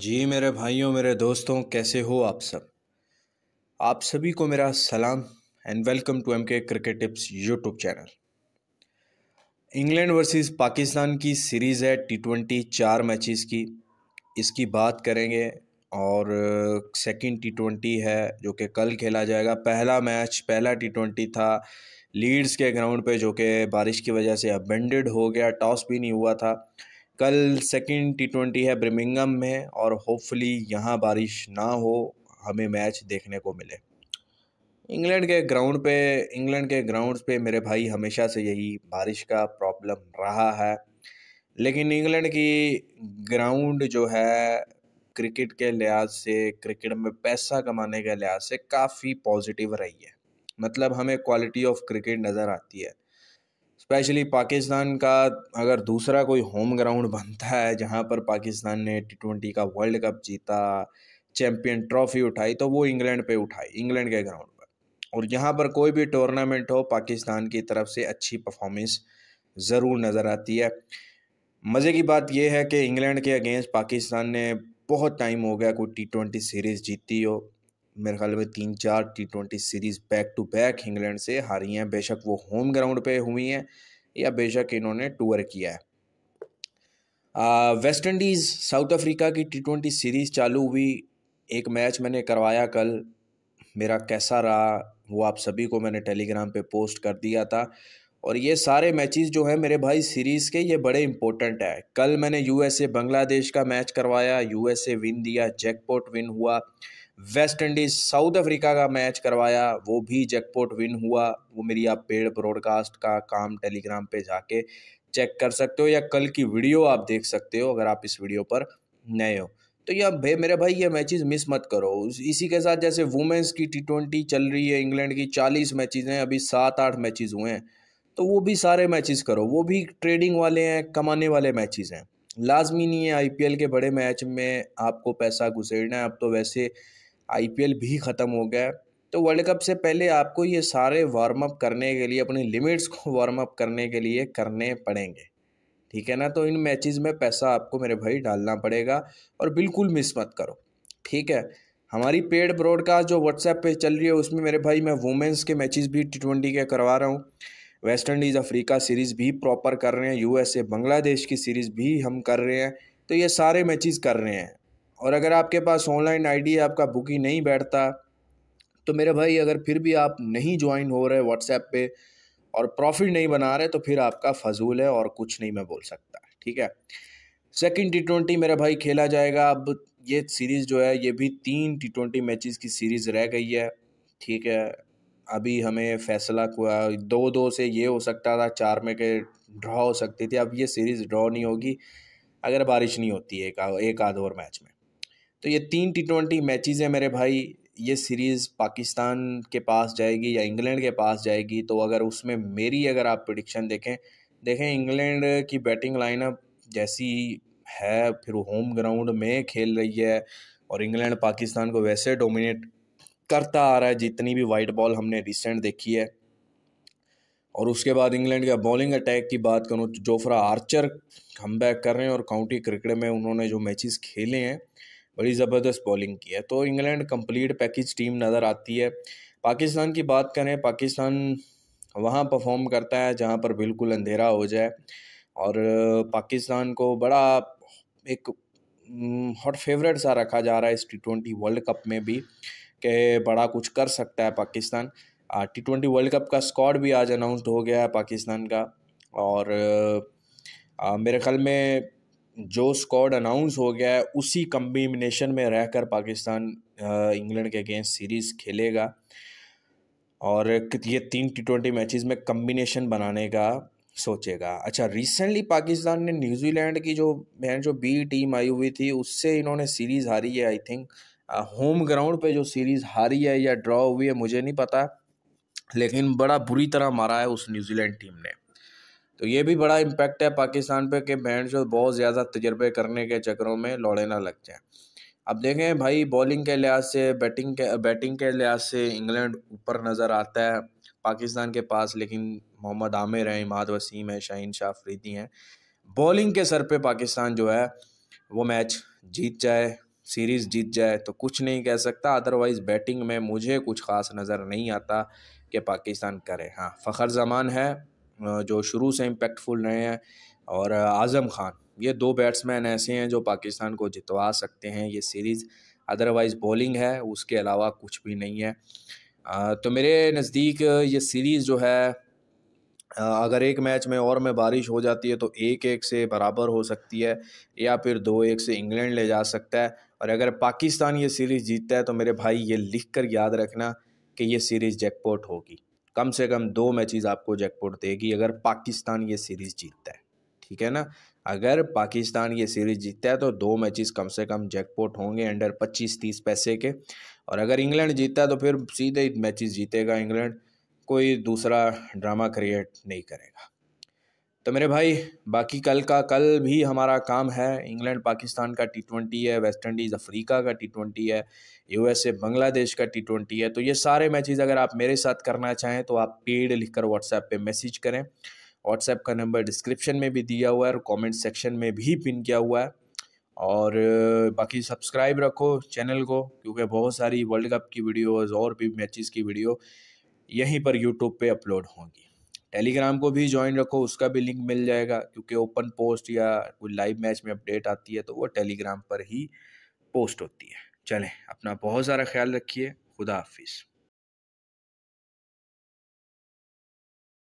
जी मेरे भाइयों मेरे दोस्तों कैसे हो आप सब आप सभी को मेरा सलाम and welcome to M K cricket tips YouTube channel England versus Pakistan की सीरीज़ है टी ट्वेंटी चार मैचेस की इसकी बात करेंगे और सेकंड टी ट्वेंटी है जो कि कल खेला जाएगा पहला मैच पहला टी ट्वेंटी था लीड्स के ग्राउंड पे जो कि बारिश की वजह से अबेंडेड हो गया टॉस भी नहीं हुआ था कल सेकंड टी ट्वेंटी है ब्रिमिंगम में और होपफुली यहाँ बारिश ना हो हमें मैच देखने को मिले इंग्लैंड के ग्राउंड पे इंग्लैंड के ग्राउंड पे मेरे भाई हमेशा से यही बारिश का प्रॉब्लम रहा है लेकिन इंग्लैंड की ग्राउंड जो है क्रिकेट के लिहाज से क्रिकेट में पैसा कमाने के लिहाज से काफ़ी पॉजिटिव रही है मतलब हमें क्वालिटी ऑफ क्रिकेट नज़र आती है स्पेशली पाकिस्तान का अगर दूसरा कोई होम ग्राउंड बनता है जहाँ पर पाकिस्तान ने टी ट्वेंटी का वर्ल्ड कप जीता चैम्पियन ट्रॉफी उठाई तो वो इंग्लैंड पे उठाई इंग्लैंड के ग्राउंड पर और यहाँ पर कोई भी टूर्नामेंट हो पाकिस्तान की तरफ से अच्छी परफॉर्मेंस ज़रूर नज़र आती है मज़े की बात यह है कि इंग्लैंड के अगेंस्ट पाकिस्तान ने बहुत टाइम हो गया कोई टी ट्वेंटी सीरीज़ जीती हो मेरे ख्याल में तीन चार T twenty series back to back England से हारी हैं बेशक वो होम ग्राउंड पे हुई हैं या बेशक इन्होंने टूर किया है वेस्ट इंडीज़ साउथ अफ्रीका की टी ट्वेंटी सीरीज़ चालू हुई एक मैच मैंने करवाया कल मेरा कैसा रहा वो आप सभी को मैंने टेलीग्राम पे पोस्ट कर दिया था और ये सारे मैचेस जो हैं मेरे भाई सीरीज़ के ये बड़े इंपॉर्टेंट है कल मैंने यूएसए बांग्लादेश का मैच करवाया यूएसए विन दिया जैकपॉट विन हुआ वेस्ट इंडीज़ साउथ अफ्रीका का मैच करवाया वो भी जैकपॉट विन हुआ वो मेरी आप पेड़ ब्रॉडकास्ट का काम टेलीग्राम पे जाके चेक कर सकते हो या कल की वीडियो आप देख सकते हो अगर आप इस वीडियो पर नए हो तो यह भे मेरे भाई ये मैचेस मिस मत करो इसी के साथ जैसे वुमेंस की टी ट्वेंटी चल रही है इंग्लैंड की चालीस मैचेस हैं अभी सात आठ मैचेस हुए हैं तो वो भी सारे मैचेस करो वो भी ट्रेडिंग वाले हैं कमाने वाले मैचेस हैं लाजमी नहीं है आईपीएल के बड़े मैच में आपको पैसा घुसेड़ना है अब तो वैसे आईपीएल भी ख़त्म हो गया है तो वर्ल्ड कप से पहले आपको ये सारे वार्म अप करने के लिए अपनी लिमिट्स को वार्म अप करने के लिए करने पड़ेंगे ठीक है ना तो इन मैचेस में पैसा आपको मेरे भाई डालना पड़ेगा और बिल्कुल मिस मत करो ठीक है हमारी पेड ब्रॉडकास्ट जो व्हाट्सएप पे चल रही है उसमें मेरे भाई मैं वुमेंस के मैचेस भी टी ट्वेंटी के करवा रहा हूँ वेस्ट इंडीज़ अफ्रीका सीरीज़ भी प्रॉपर कर रहे हैं यूएसए बांग्लादेश की सीरीज़ भी हम कर रहे हैं तो ये सारे मैचेस कर रहे हैं और अगर आपके पास ऑनलाइन आईडी आपका बुकिंग नहीं बैठता तो मेरे भाई अगर फिर भी आप नहीं ज्वाइन हो रहे व्हाट्सएप पे और प्रॉफिट नहीं बना रहे तो फिर आपका फजूल है और कुछ नहीं मैं बोल सकता ठीक है सेकंड टी ट्वेंटी मेरा भाई खेला जाएगा अब ये सीरीज़ जो है ये भी तीन टी ट्वेंटी मैचेस की सीरीज़ रह गई है ठीक है अभी हमें फैसला हुआ दो दो से ये हो सकता था चार में के ड्रॉ हो सकती थी अब ये सीरीज़ ड्रॉ नहीं होगी अगर बारिश नहीं होती एक एक आध ओवर मैच में तो ये तीन टी ट्वेंटी मैचेज हैं मेरे भाई ये सीरीज़ पाकिस्तान के पास जाएगी या इंग्लैंड के पास जाएगी तो अगर उसमें मेरी अगर आप प्रडिक्शन देखें देखें इंग्लैंड की बैटिंग लाइनअप जैसी है फिर होम ग्राउंड में खेल रही है और इंग्लैंड पाकिस्तान को वैसे डोमिनेट करता आ रहा है जितनी भी वाइट बॉल हमने रिसेंट देखी है और उसके बाद इंग्लैंड का बॉलिंग अटैक की बात करूँ तो जोफ्रा आर्चर हम बैक कर रहे हैं और काउंटी क्रिकेट में उन्होंने जो मैचेस खेले हैं बड़ी ज़बरदस्त बॉलिंग की है तो इंग्लैंड कंप्लीट पैकेज टीम नज़र आती है पाकिस्तान की बात करें पाकिस्तान वहाँ परफॉर्म करता है जहाँ पर बिल्कुल अंधेरा हो जाए और पाकिस्तान को बड़ा एक हॉट फेवरेट सा रखा जा रहा है इस टी ट्वेंटी वर्ल्ड कप में भी कि बड़ा कुछ कर सकता है Pakistan T twenty world cup का स्कॉड भी आज अनाउंसड हो गया है पाकिस्तान का और आ, मेरे ख्याल में जो स्कॉड अनाउंस हो गया है उसी कम्बिनेशन में रहकर पाकिस्तान इंग्लैंड के अगेंस्ट सीरीज़ खेलेगा और ये तीन टी ट्वेंटी मैच में कम्बिनेशन बनाने का सोचेगा अच्छा रिसेंटली पाकिस्तान ने न्यूजीलैंड की जो मैं जो बी टीम आई हुई थी उससे इन्होंने सीरीज़ हारी है आई थिंक होम ग्राउंड पे जो सीरीज़ हारी है या ड्रॉ हुई है मुझे नहीं पता लेकिन बड़ा बुरी तरह मारा है उस न्यूजीलैंड टीम ने तो ये भी बड़ा इम्पेक्ट है पाकिस्तान पे कि बैंड जो बहुत ज़्यादा तजर्बे करने के चक्करों में लौड़े ना लग जाए अब देखें भाई बॉलिंग के लिहाज से बैटिंग के बैटिंग के लिहाज से इंग्लैंड ऊपर नज़र आता है पाकिस्तान के पास लेकिन मोहम्मद आमिर हैं इमाद वसीम है शाहीन शाह फरीदी हैं बॉलिंग के सर पे पाकिस्तान जो है वो मैच जीत जाए सीरीज़ जीत जाए तो कुछ नहीं कह सकता अदरवाइज़ बैटिंग में मुझे कुछ ख़ास नज़र नहीं आता कि पाकिस्तान करे हाँ फ़खर जमान है जो शुरू से इम्पेक्टफुल रहे हैं और आज़म खान ये दो बैट्समैन ऐसे हैं जो पाकिस्तान को जितवा सकते हैं ये सीरीज़ अदरवाइज़ बॉलिंग है उसके अलावा कुछ भी नहीं है तो मेरे नज़दीक ये सीरीज़ जो है अगर एक मैच में और में बारिश हो जाती है तो एक एक से बराबर हो सकती है या फिर दो एक से इंग्लैंड ले जा सकता है और अगर पाकिस्तान ये सीरीज़ जीतता है तो मेरे भाई ये लिख कर याद रखना कि ये सीरीज़ जैकपॉट होगी कम से कम दो मैचेस आपको जैकपॉट देगी अगर पाकिस्तान ये सीरीज़ जीतता है ठीक है ना अगर पाकिस्तान ये सीरीज़ जीतता है तो दो मैचेस कम से कम जैकपॉट होंगे अंडर पच्चीस तीस पैसे के और अगर इंग्लैंड जीतता है तो फिर सीधे मैचेस जीतेगा इंग्लैंड कोई दूसरा ड्रामा क्रिएट नहीं करेगा तो मेरे भाई बाकी कल का कल भी हमारा काम है इंग्लैंड पाकिस्तान का टी ट्वेंटी है वेस्ट इंडीज़ अफ्रीका का टी ट्वेंटी है यू एस ए बांग्लादेश का टी ट्वेंटी है तो ये सारे मैचेस अगर आप मेरे साथ करना चाहें तो आप पेड लिखकर व्हाट्सएप पे मैसेज करें व्हाट्सएप का नंबर डिस्क्रिप्शन में भी दिया हुआ है और कॉमेंट सेक्शन में भी पिन किया हुआ है और बाकी सब्सक्राइब रखो चैनल को क्योंकि बहुत सारी वर्ल्ड कप की वीडियोज़ और भी मैचेस की वीडियो यहीं पर यूट्यूब पर अपलोड होंगी टेलीग्राम को भी ज्वाइन रखो उसका भी लिंक मिल जाएगा क्योंकि ओपन पोस्ट या कोई लाइव मैच में अपडेट आती है तो वो टेलीग्राम पर ही पोस्ट होती है चलें अपना बहुत सारा ख्याल रखिए खुदा हाफिज़